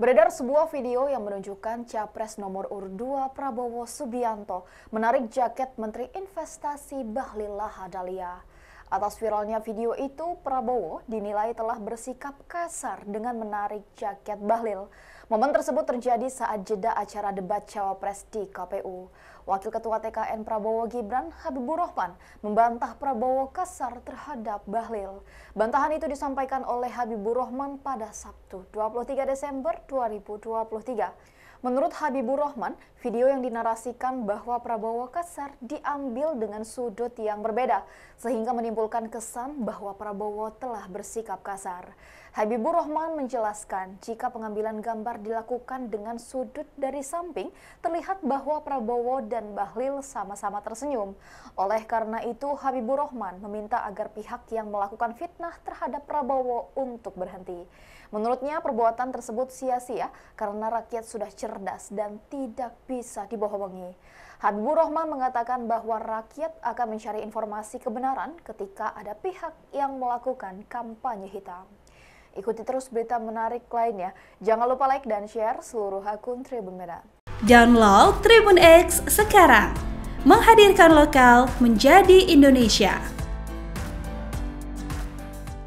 Beredar sebuah video yang menunjukkan Capres nomor urut 2 Prabowo Subianto menarik jaket Menteri Investasi Bahlil Lahadalia. Atas viralnya video itu, Prabowo dinilai telah bersikap kasar dengan menarik jaket Bahlil. Momen tersebut terjadi saat jeda acara debat cawapres di KPU. Wakil Ketua TKN Prabowo Gibran Habibur Rahman membantah Prabowo kasar terhadap Bahlil. Bantahan itu disampaikan oleh Habibur Rahman pada Sabtu 23 Desember 2023. Menurut Habibur Rahman, video yang dinarasikan bahwa Prabowo kasar diambil dengan sudut yang berbeda, sehingga menimbulkan kesan bahwa Prabowo telah bersikap kasar. Habibur Rahman menjelaskan, jika pengambilan gambar dilakukan dengan sudut dari samping, terlihat bahwa Prabowo dan Bahlil sama-sama tersenyum. Oleh karena itu, Habibur Rahman meminta agar pihak yang melakukan fitnah terhadap Prabowo untuk berhenti. Menurutnya, perbuatan tersebut sia-sia karena rakyat sudah cerdas cerdas dan tidak bisa dibohongi. Habibur Rahman mengatakan bahwa rakyat akan mencari informasi kebenaran ketika ada pihak yang melakukan kampanye hitam. Ikuti terus berita menarik lainnya. Jangan lupa like dan share seluruh akun Tribun Medan. Download Tribun X sekarang. Menghadirkan lokal menjadi Indonesia.